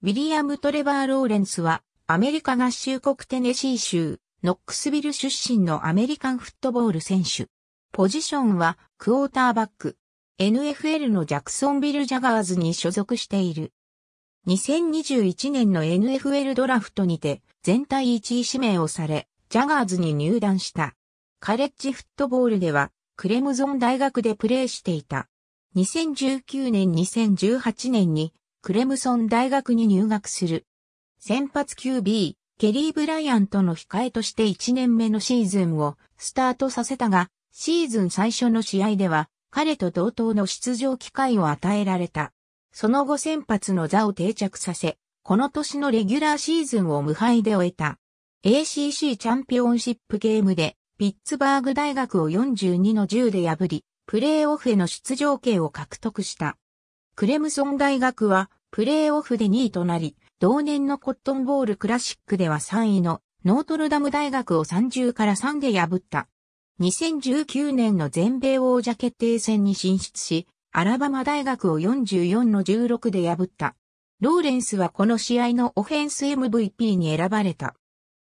ウィリアム・トレバー・ローレンスは、アメリカ合衆国テネシー州、ノックスビル出身のアメリカンフットボール選手。ポジションは、クォーターバック。NFL のジャクソンビル・ジャガーズに所属している。2021年の NFL ドラフトにて、全体1位指名をされ、ジャガーズに入団した。カレッジフットボールでは、クレムゾン大学でプレーしていた。2019年2018年にクレムソン大学に入学する。先発 QB、ケリー・ブライアントの控えとして1年目のシーズンをスタートさせたが、シーズン最初の試合では彼と同等の出場機会を与えられた。その後先発の座を定着させ、この年のレギュラーシーズンを無敗で終えた。ACC チャンピオンシップゲームで、ピッツバーグ大学を42の10で破り、プレーオフへの出場権を獲得した。クレムソン大学は、プレーオフで2位となり、同年のコットンボールクラシックでは3位のノートルダム大学を30から3で破った。2019年の全米王者決定戦に進出し、アラバマ大学を44の16で破った。ローレンスはこの試合のオフェンス MVP に選ばれた。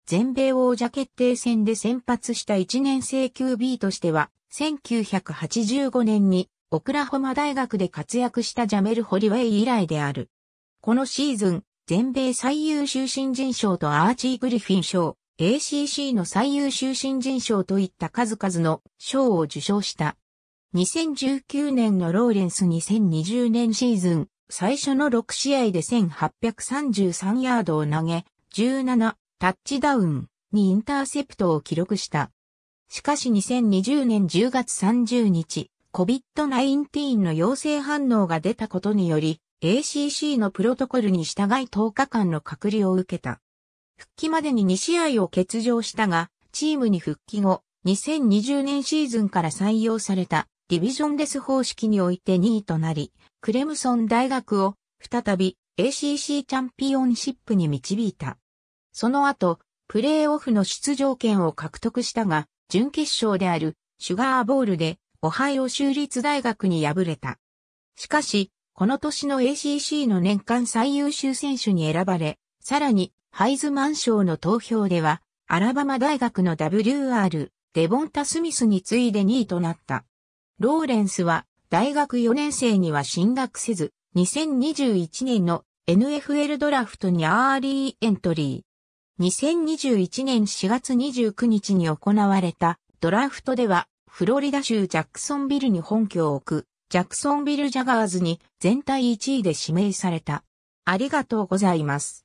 全米王者決定戦で先発した1年生 QB としては、1985年にオクラホマ大学で活躍したジャメル・ホリウェイ以来である。このシーズン、全米最優秀新人賞とアーチー・グリフィン賞、ACC の最優秀新人賞といった数々の賞を受賞した。2019年のローレンス2020年シーズン、最初の6試合で1833ヤードを投げ、17タッチダウンにインターセプトを記録した。しかし2020年10月30日、COVID-19 の陽性反応が出たことにより、ACC のプロトコルに従い10日間の隔離を受けた。復帰までに2試合を欠場したが、チームに復帰後、2020年シーズンから採用されたディビジョンレス方式において2位となり、クレムソン大学を再び ACC チャンピオンシップに導いた。その後、プレーオフの出場権を獲得したが、準決勝であるシュガーボールでオハイオ州立大学に敗れた。しかし、この年の ACC の年間最優秀選手に選ばれ、さらに、ハイズマン賞の投票では、アラバマ大学の WR、デボンタ・スミスに次いで2位となった。ローレンスは、大学4年生には進学せず、2021年の NFL ドラフトにアーリーエントリー。2021年4月29日に行われたドラフトでは、フロリダ州ジャクソンビルに本拠を置くジャクソンビル・ジャガーズに全体1位で指名された。ありがとうございます。